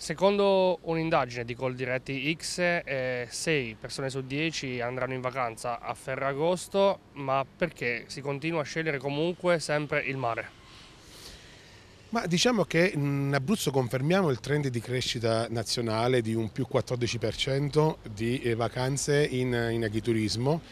Secondo un'indagine di Coldiretti X, eh, 6 persone su 10 andranno in vacanza a Ferragosto, ma perché si continua a scegliere comunque sempre il mare? Ma diciamo che in Abruzzo confermiamo il trend di crescita nazionale di un più 14% di eh, vacanze in, in agriturismo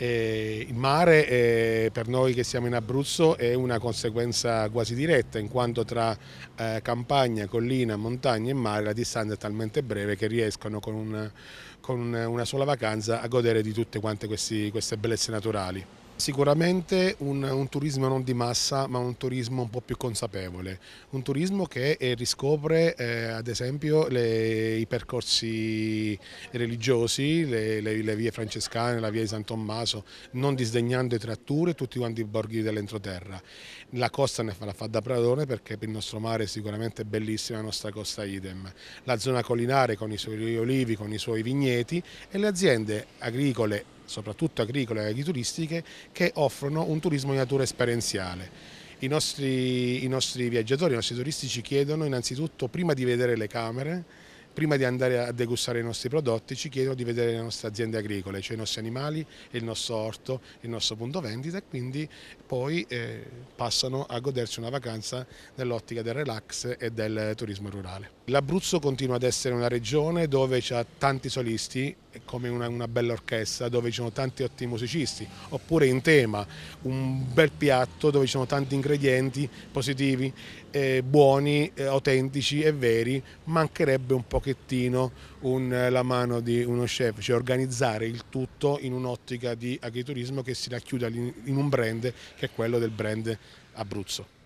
e eh, il mare eh, per noi che siamo in Abruzzo è una conseguenza quasi diretta in quanto tra eh, campagna, collina, montagna e mare la distanza è talmente breve che riescono con, un, con una sola vacanza a godere di tutte queste bellezze naturali. Sicuramente un, un, turismo non di massa ma un turismo un po' più consapevole, un turismo che eh, riscopre eh, ad esempio le, i percorsi religiosi, le, le, le, vie francescane, la via di San Tommaso, non disdegnando i tratture e tutti quanti i borghi dell'entroterra. La costa ne fa, la fa da pradone perché per il nostro mare è sicuramente bellissima la nostra costa idem, la zona collinare con i suoi olivi, con i suoi vigneti e le aziende agricole soprattutto agricole e agrituristiche, che offrono un turismo di natura esperienziale. I nostri, I nostri viaggiatori, i nostri turisti ci chiedono innanzitutto, prima di vedere le camere, prima di andare a degustare i nostri prodotti ci chiedono di vedere le nostre aziende agricole, cioè i nostri animali, il nostro orto, il nostro punto vendita e quindi poi eh, passano a godersi una vacanza nell'ottica del relax e del turismo rurale. L'Abruzzo continua ad essere una regione dove c'è tanti solisti, come una, una, bella orchestra dove ci sono tanti ottimi musicisti, oppure in tema, un bel piatto dove ci sono tanti ingredienti positivi, eh, buoni, eh, autentici e veri, mancherebbe un pochettino un, eh, la mano di uno chef, cioè organizzare il tutto in un'ottica di agriturismo che si racchiude in, in un brand che è quello del brand Abruzzo.